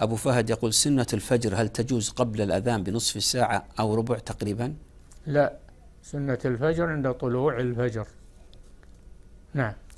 أبو فهد يقول سنة الفجر هل تجوز قبل الأذان بنصف ساعة أو ربع تقريبا لا سنة الفجر عند طلوع الفجر نعم